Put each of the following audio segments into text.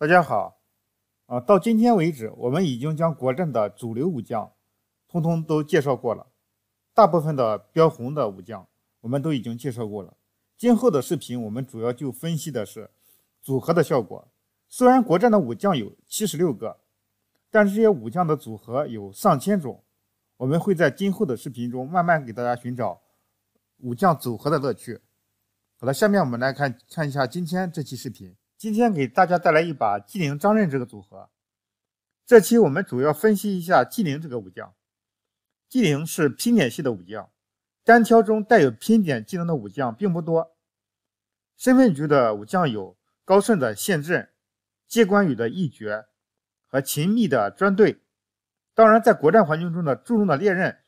大家好，啊，到今天为止，我们已经将国战的主流武将，通通都介绍过了，大部分的标红的武将，我们都已经介绍过了。今后的视频，我们主要就分析的是组合的效果。虽然国战的武将有七十六个，但是这些武将的组合有上千种，我们会在今后的视频中慢慢给大家寻找武将组合的乐趣。好了，下面我们来看看一下今天这期视频。今天给大家带来一把纪灵张任这个组合。这期我们主要分析一下纪灵这个武将。纪灵是拼点系的武将，单挑中带有拼点技能的武将并不多。身份局的武将有高顺的陷阵、接关羽的一绝和秦密的专队。当然，在国战环境中的注重的猎刃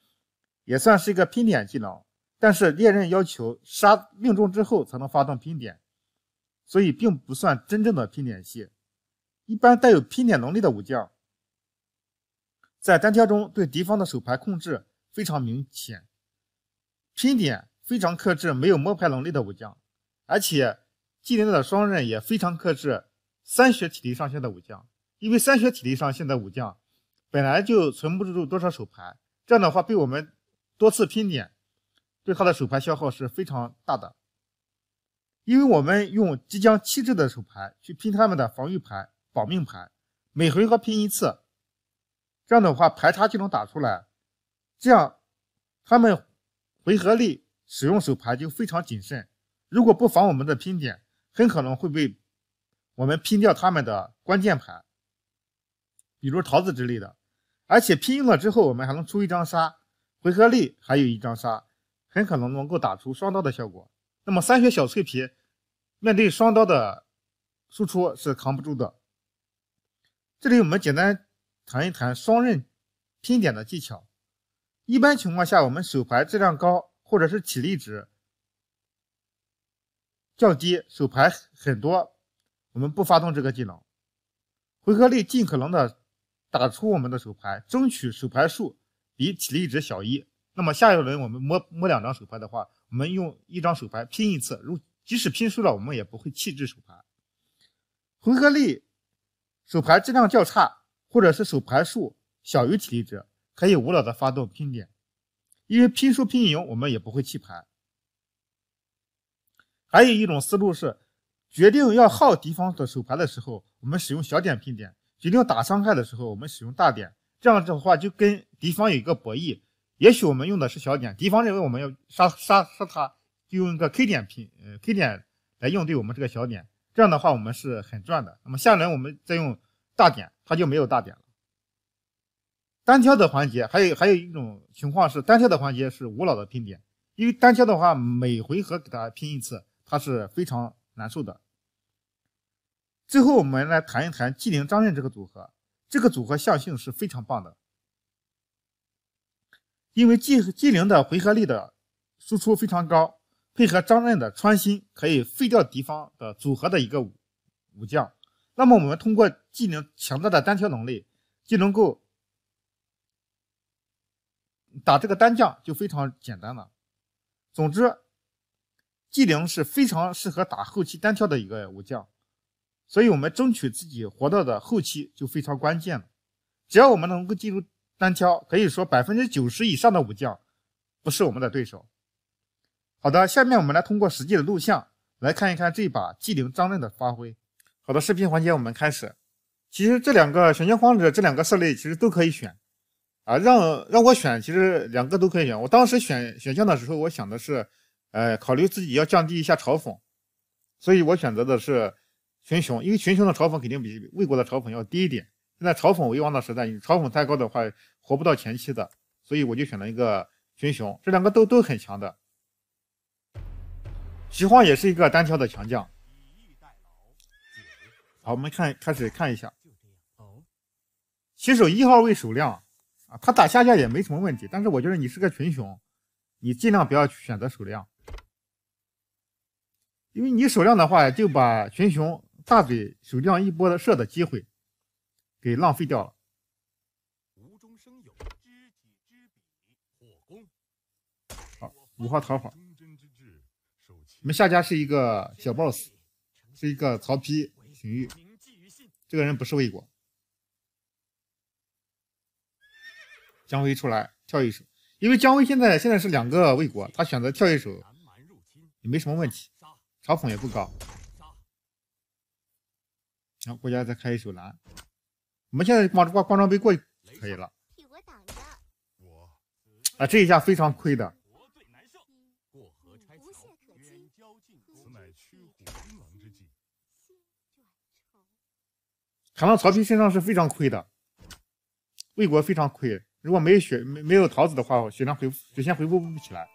也算是一个拼点技能，但是猎刃要求杀命中之后才能发动拼点。所以并不算真正的拼点系，一般带有拼点能力的武将，在单挑中对敌方的手牌控制非常明显，拼点非常克制没有摸牌能力的武将，而且技能的双刃也非常克制三血体力上限的武将，因为三血体力上限的武将本来就存不住多少手牌，这样的话被我们多次拼点，对他的手牌消耗是非常大的。因为我们用即将弃置的手牌去拼他们的防御牌、保命牌，每回合拼一次，这样的话牌差就能打出来。这样，他们回合力使用手牌就非常谨慎。如果不防我们的拼点，很可能会被我们拼掉他们的关键牌，比如桃子之类的。而且拼了之后，我们还能出一张杀，回合力还有一张杀，很可能能够打出双刀的效果。那么三血小脆皮，面对双刀的输出是扛不住的。这里我们简单谈一谈双刃拼点的技巧。一般情况下，我们手牌质量高，或者是体力值降低，手牌很多，我们不发动这个技能。回合力尽可能的打出我们的手牌，争取手牌数比体力值小一。那么下一轮我们摸摸两张手牌的话。我们用一张手牌拼一次，如即使拼输了，我们也不会弃置手牌。回合力手牌质量较差，或者是手牌数小于体力值，可以无脑的发动拼点，因为拼输拼赢我们也不会弃牌。还有一种思路是，决定要耗敌方的手牌的时候，我们使用小点拼点；决定打伤害的时候，我们使用大点。这样的话就跟敌方有一个博弈。也许我们用的是小点，敌方认为我们要杀杀杀他，就用一个 K 点拼呃 K 点来应对我们这个小点，这样的话我们是很赚的。那么下轮我们再用大点，他就没有大点了。单挑的环节还有还有一种情况是单挑的环节是无脑的拼点，因为单挑的话每回合给他拼一次，他是非常难受的。最后我们来谈一谈纪灵张任这个组合，这个组合象性是非常棒的。因为季季灵的回合力的输出非常高，配合张任的穿心可以废掉敌方的组合的一个武武将。那么我们通过技灵强大的单挑能力，就能够打这个单将就非常简单了。总之，技灵是非常适合打后期单挑的一个武将，所以我们争取自己活到的后期就非常关键了。只要我们能够进入。单挑可以说百分之九十以上的武将不是我们的对手。好的，下面我们来通过实际的录像来看一看这一把纪灵张任的发挥。好的，视频环节我们开始。其实这两个选项框者这两个设类其实都可以选啊。让让我选，其实两个都可以选。我当时选选项的时候，我想的是，呃，考虑自己要降低一下嘲讽，所以我选择的是群雄，因为群雄的嘲讽肯定比魏国的嘲讽要低一点。现在嘲讽为王的时代，你嘲讽太高的话，活不到前期的，所以我就选了一个群雄，这两个都都很强的。徐晃也是一个单挑的强将。好，我们看开始看一下。哦。手一号位首亮啊，他打下架也没什么问题，但是我觉得你是个群雄，你尽量不要选择首亮，因为你首亮的话就把群雄大嘴守亮一波的射的机会给浪费掉了。好，五号桃花。我们下家是一个小 boss，是一个曹丕、荀彧。这个人不是魏国。姜维出来跳一手，因为姜维现在现在是两个魏国，他选择跳一手，也没什么问题，嘲讽也不高。后国家再开一手蓝，我们现在光挂，光装备过去就可以了。啊，这一下非常亏的。砍到曹丕身上是非常亏的，魏国非常亏。如果没有血、没没有桃子的话，血量回血线回复不起来。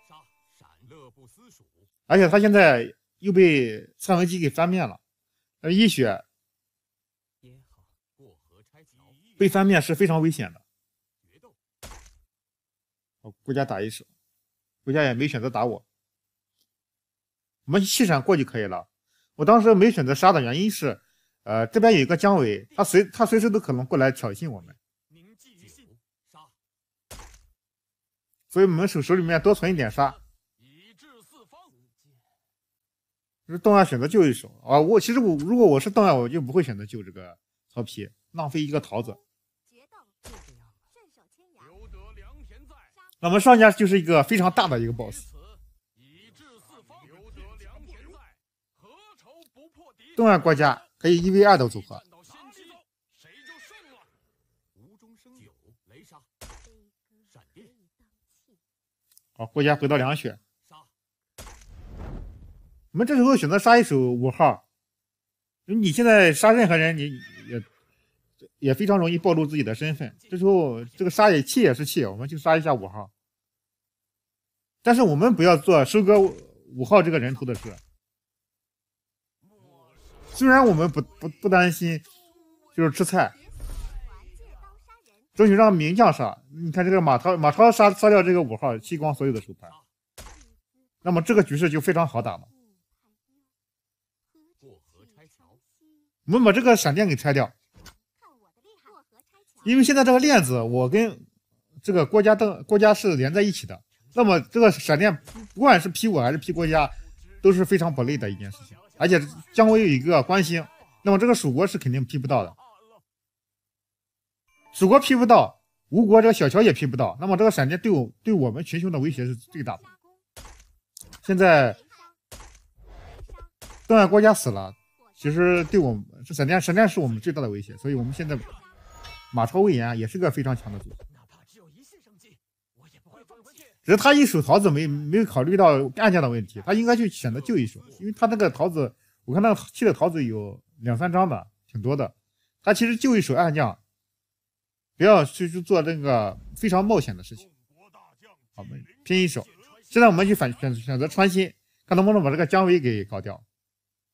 而且他现在又被三文姬给翻面了，呃，一血被翻面是非常危险的。回家打一手，回家也没选择打我，我们气闪过就可以了。我当时没选择杀的原因是，呃，这边有一个姜维，他随他随时都可能过来挑衅我们。铭记于心，杀。所以我们手手里面多存一点杀。以治四方。是邓艾选择救一手啊？我其实我如果我是邓艾，我就不会选择救这个曹丕，浪费一个桃子。我们上家就是一个非常大的一个 boss，东岸国家可以一 v 二的组合。好，国家回到两血，我们这时候选择杀一手五号。你现在杀任何人，你也。也非常容易暴露自己的身份。这时候，这个杀也气也是气，我们去杀一下五号。但是我们不要做收割五号这个人头的事。虽然我们不不不担心，就是吃菜，争取让名将杀。你看这个马超，马超杀杀掉这个五号，吸光所有的手牌，那么这个局势就非常好打嘛。过河拆桥，我们把这个闪电给拆掉。因为现在这个链子，我跟这个郭家的郭家是连在一起的。那么这个闪电，不管是劈我还是劈郭家，都是非常不累的一件事情。而且姜维有一个关心，那么这个蜀国是肯定劈不到的。蜀国劈不到，吴国这个小乔也劈不到。那么这个闪电对我对我们群雄的威胁是最大的。现在东艾国家死了，其实对我这闪电闪电是我们最大的威胁。所以我们现在。马超、魏延也是个非常强的组合，哪怕只有一线生机，我也不会放弃。只是他一手桃子没没有考虑到暗箭的问题，他应该去选择救一手，因为他那个桃子，我看那个弃的桃子有两三张的，挺多的。他其实救一手暗将，不要去去做那个非常冒险的事情。我们拼一手。现在我们去反选选择穿心，看能不能把这个姜维给搞掉。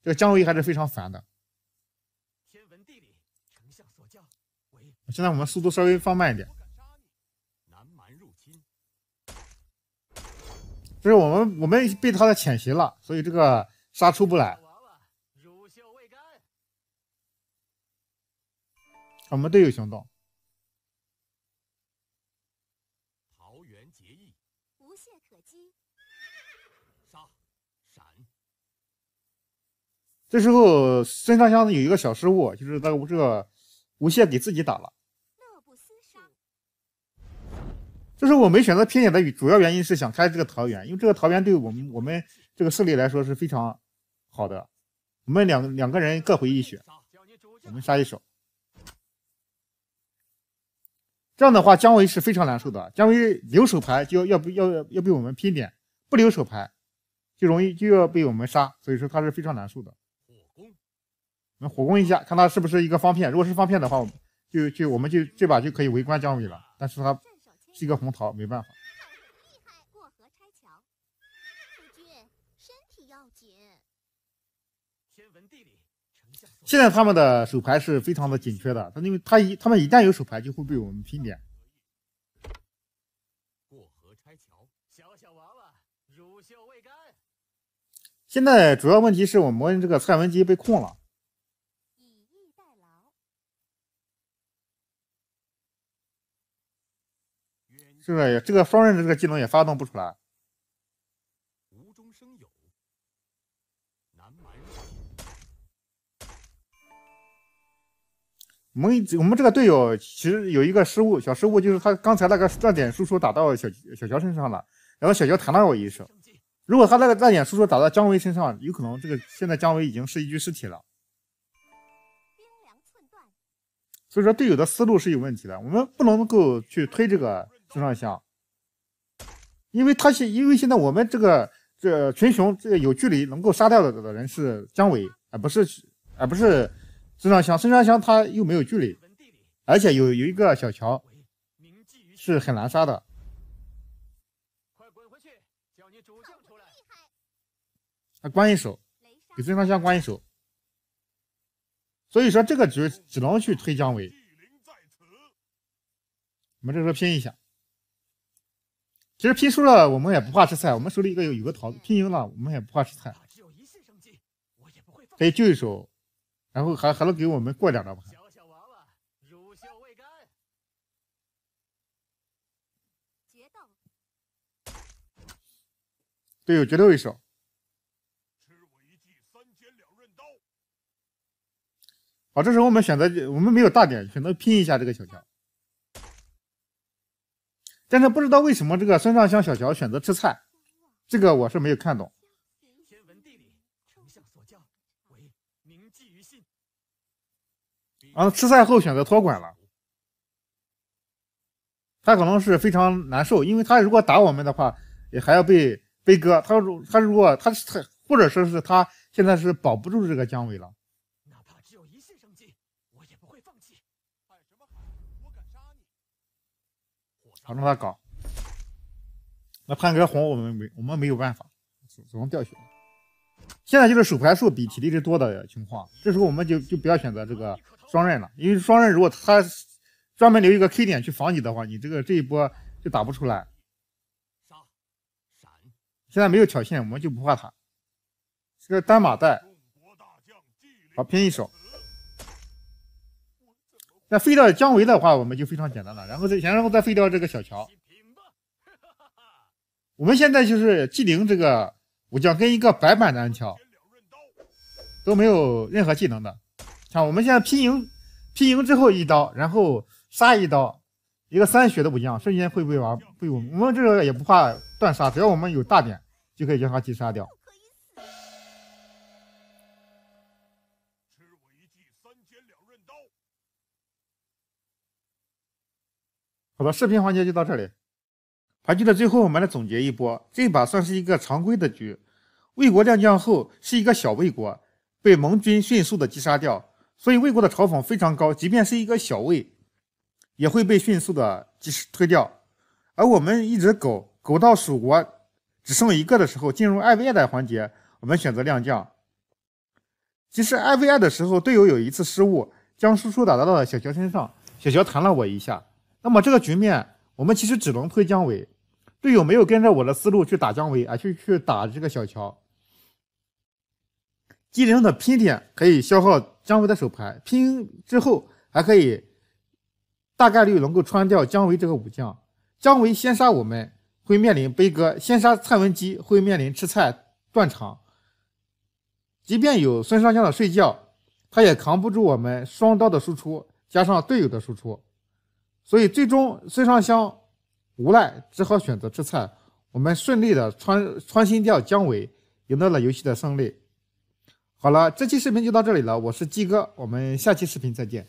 这个姜维还是非常烦的。现在我们速度稍微放慢一点。就是我们我们被他的潜袭了，所以这个杀出不来。我们队友行动。桃园结义，无懈可击。这时候孙尚香有一个小失误，就是那个这个。无限给自己打了，这是我没选择拼点的主要原因是想开这个桃园，因为这个桃园对我们我们这个势力来说是非常好的。我们两两个人各回一血，我们杀一手，这样的话姜维是非常难受的。姜维留守牌就要要要要被我们拼点，不留手牌就容易就要被我们杀，所以说他是非常难受的。我们火攻一下，看他是不是一个方片。如果是方片的话，就就我们就这把就可以围观姜维了。但是他是一个红桃，没办法。现在他们的手牌是非常的紧缺的，他因为他一他们一旦有手牌就会被我们拼点。过河拆桥，小小娃娃，乳臭未干。现在主要问题是，我们这个蔡文姬被控了。是不是这个双刃的这个技能也发动不出来？无中生有，我们我们这个队友其实有一个失误，小失误就是他刚才那个断点输出打到小小乔身上了，然后小乔弹了我一手。如果他那个断点输出打到姜维身上，有可能这个现在姜维已经是一具尸体了。所以说队友的思路是有问题的，我们不能够去推这个。孙尚香，因为他现因为现在我们这个这群雄这个有距离能够杀掉的的人是姜维，而不是而不是孙尚香，孙尚香他又没有距离，而且有有一个小乔，是很难杀的。快滚回去，叫你主将出来。他关一手，给孙尚香关一手。所以说这个局只能去推姜维。我们这时候拼一下。其实拼输了，我们也不怕吃菜。我们手里一个有有个桃子，拼赢了，我们也不怕吃菜。可以救一手，然后还还能给我们过两张牌。队友决斗一手。好，这时候我们选择，我们没有大点，选择拼一下这个小乔。但是不知道为什么这个孙尚香小乔选择吃菜，这个我是没有看懂。啊，吃菜后选择托管了，他可能是非常难受，因为他如果打我们的话，也还要被被割。他如他如果他他或者说是他现在是保不住这个姜维了。让他搞，那潘哥红我们没我们没有办法，总总掉血。现在就是手牌数比体力值多的情况，这时候我们就就不要选择这个双刃了，因为双刃如果他专门留一个 K 点去防你的话，你这个这一波就打不出来。杀闪，现在没有挑衅，我们就不怕他。这个单马带，好拼一手。那废掉姜维的话，我们就非常简单了。然后再然后再废掉这个小乔。我们现在就是纪灵这个，武将跟一个白板的安乔都没有任何技能的。看我们现在拼赢，拼赢之后一刀，然后杀一刀，一个三血都不一样，瞬间会被玩。被我们我们这个也不怕断杀，只要我们有大点就可以将他击杀掉。吃我一记三尖两刃刀。好的，视频环节就到这里。盘局的最后，我们来总结一波。这把算是一个常规的局，魏国亮将后是一个小魏国，被盟军迅速的击杀掉，所以魏国的嘲讽非常高。即便是一个小魏，也会被迅速的击推掉。而我们一直苟苟到蜀国只剩一个的时候，进入艾薇 i 的环节，我们选择亮将。其实艾薇 i 的时候队友有一次失误，将输出打到了小乔身上，小乔弹了我一下。那么这个局面，我们其实只能推姜维，队友没有跟着我的思路去打姜维啊，去去打这个小乔。技能的拼点可以消耗姜维的手牌，拼之后还可以大概率能够穿掉姜维这个武将。姜维先杀我们会面临悲歌，先杀蔡文姬会面临吃菜断肠。即便有孙尚香的睡觉，他也扛不住我们双刀的输出，加上队友的输出。所以最终孙尚香无奈只好选择吃菜，我们顺利的穿穿心掉姜维，赢得了游戏的胜利。好了，这期视频就到这里了，我是鸡哥，我们下期视频再见。